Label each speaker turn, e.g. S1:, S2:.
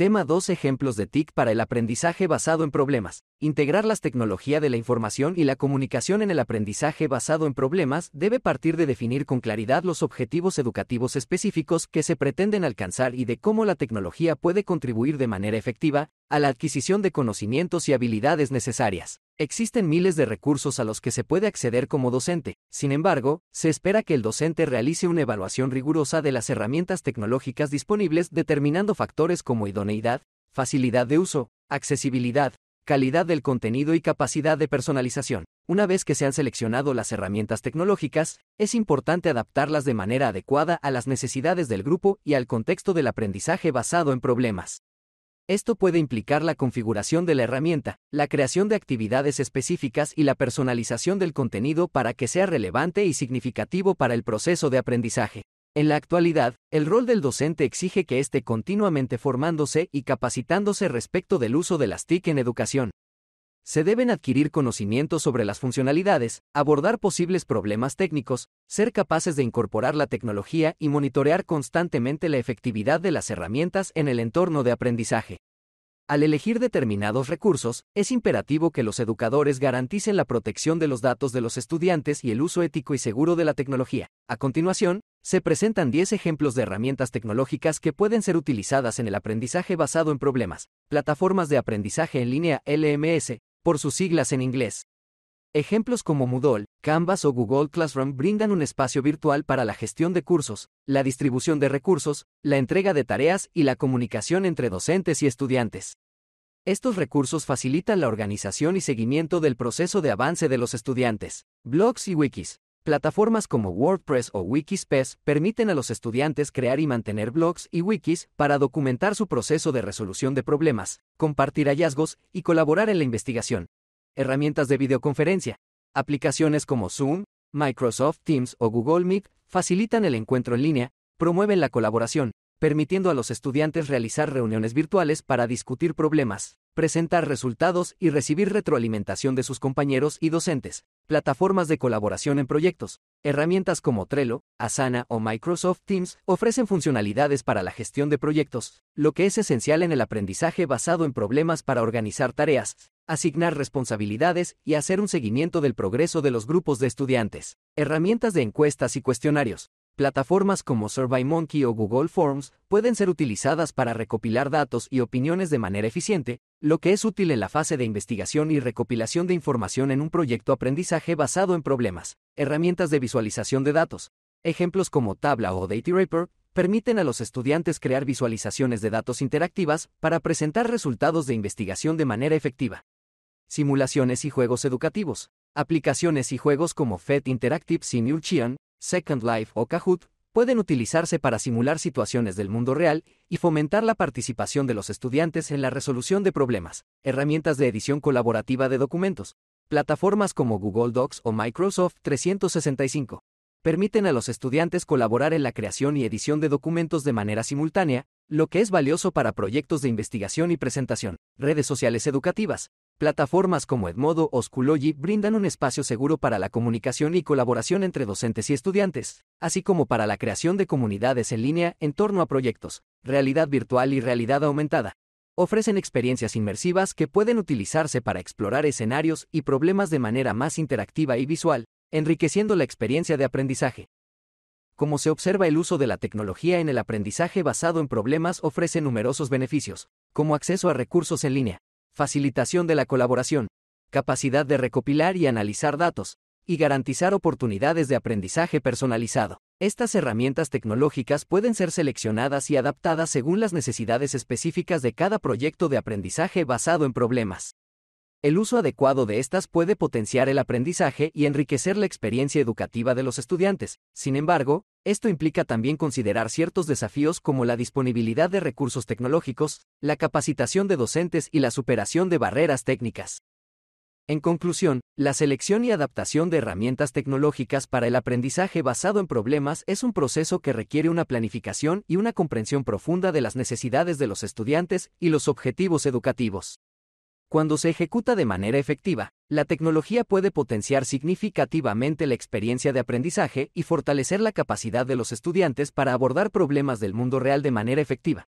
S1: Tema 2 Ejemplos de TIC para el aprendizaje basado en problemas. Integrar las tecnologías de la información y la comunicación en el aprendizaje basado en problemas debe partir de definir con claridad los objetivos educativos específicos que se pretenden alcanzar y de cómo la tecnología puede contribuir de manera efectiva a la adquisición de conocimientos y habilidades necesarias. Existen miles de recursos a los que se puede acceder como docente, sin embargo, se espera que el docente realice una evaluación rigurosa de las herramientas tecnológicas disponibles determinando factores como idoneidad, facilidad de uso, accesibilidad, calidad del contenido y capacidad de personalización. Una vez que se han seleccionado las herramientas tecnológicas, es importante adaptarlas de manera adecuada a las necesidades del grupo y al contexto del aprendizaje basado en problemas. Esto puede implicar la configuración de la herramienta, la creación de actividades específicas y la personalización del contenido para que sea relevante y significativo para el proceso de aprendizaje. En la actualidad, el rol del docente exige que esté continuamente formándose y capacitándose respecto del uso de las TIC en educación. Se deben adquirir conocimientos sobre las funcionalidades, abordar posibles problemas técnicos, ser capaces de incorporar la tecnología y monitorear constantemente la efectividad de las herramientas en el entorno de aprendizaje. Al elegir determinados recursos, es imperativo que los educadores garanticen la protección de los datos de los estudiantes y el uso ético y seguro de la tecnología. A continuación, se presentan 10 ejemplos de herramientas tecnológicas que pueden ser utilizadas en el aprendizaje basado en problemas, plataformas de aprendizaje en línea LMS, por sus siglas en inglés. Ejemplos como Moodle, Canvas o Google Classroom brindan un espacio virtual para la gestión de cursos, la distribución de recursos, la entrega de tareas y la comunicación entre docentes y estudiantes. Estos recursos facilitan la organización y seguimiento del proceso de avance de los estudiantes. Blogs y wikis. Plataformas como WordPress o Wikispace permiten a los estudiantes crear y mantener blogs y wikis para documentar su proceso de resolución de problemas, compartir hallazgos y colaborar en la investigación. Herramientas de videoconferencia. Aplicaciones como Zoom, Microsoft Teams o Google Meet facilitan el encuentro en línea, promueven la colaboración, permitiendo a los estudiantes realizar reuniones virtuales para discutir problemas, presentar resultados y recibir retroalimentación de sus compañeros y docentes. Plataformas de colaboración en proyectos. Herramientas como Trello, Asana o Microsoft Teams ofrecen funcionalidades para la gestión de proyectos, lo que es esencial en el aprendizaje basado en problemas para organizar tareas, asignar responsabilidades y hacer un seguimiento del progreso de los grupos de estudiantes. Herramientas de encuestas y cuestionarios. Plataformas como SurveyMonkey o Google Forms pueden ser utilizadas para recopilar datos y opiniones de manera eficiente, lo que es útil en la fase de investigación y recopilación de información en un proyecto aprendizaje basado en problemas, herramientas de visualización de datos. Ejemplos como Tabla o Datawrapper, permiten a los estudiantes crear visualizaciones de datos interactivas para presentar resultados de investigación de manera efectiva. Simulaciones y juegos educativos. Aplicaciones y juegos como FED Interactive Simulation Second Life o Kahoot pueden utilizarse para simular situaciones del mundo real y fomentar la participación de los estudiantes en la resolución de problemas, herramientas de edición colaborativa de documentos, plataformas como Google Docs o Microsoft 365. Permiten a los estudiantes colaborar en la creación y edición de documentos de manera simultánea, lo que es valioso para proyectos de investigación y presentación, redes sociales educativas, Plataformas como Edmodo o Schoology brindan un espacio seguro para la comunicación y colaboración entre docentes y estudiantes, así como para la creación de comunidades en línea en torno a proyectos, realidad virtual y realidad aumentada. Ofrecen experiencias inmersivas que pueden utilizarse para explorar escenarios y problemas de manera más interactiva y visual, enriqueciendo la experiencia de aprendizaje. Como se observa el uso de la tecnología en el aprendizaje basado en problemas ofrece numerosos beneficios, como acceso a recursos en línea, facilitación de la colaboración, capacidad de recopilar y analizar datos, y garantizar oportunidades de aprendizaje personalizado. Estas herramientas tecnológicas pueden ser seleccionadas y adaptadas según las necesidades específicas de cada proyecto de aprendizaje basado en problemas. El uso adecuado de estas puede potenciar el aprendizaje y enriquecer la experiencia educativa de los estudiantes. Sin embargo, esto implica también considerar ciertos desafíos como la disponibilidad de recursos tecnológicos, la capacitación de docentes y la superación de barreras técnicas. En conclusión, la selección y adaptación de herramientas tecnológicas para el aprendizaje basado en problemas es un proceso que requiere una planificación y una comprensión profunda de las necesidades de los estudiantes y los objetivos educativos. Cuando se ejecuta de manera efectiva, la tecnología puede potenciar significativamente la experiencia de aprendizaje y fortalecer la capacidad de los estudiantes para abordar problemas del mundo real de manera efectiva.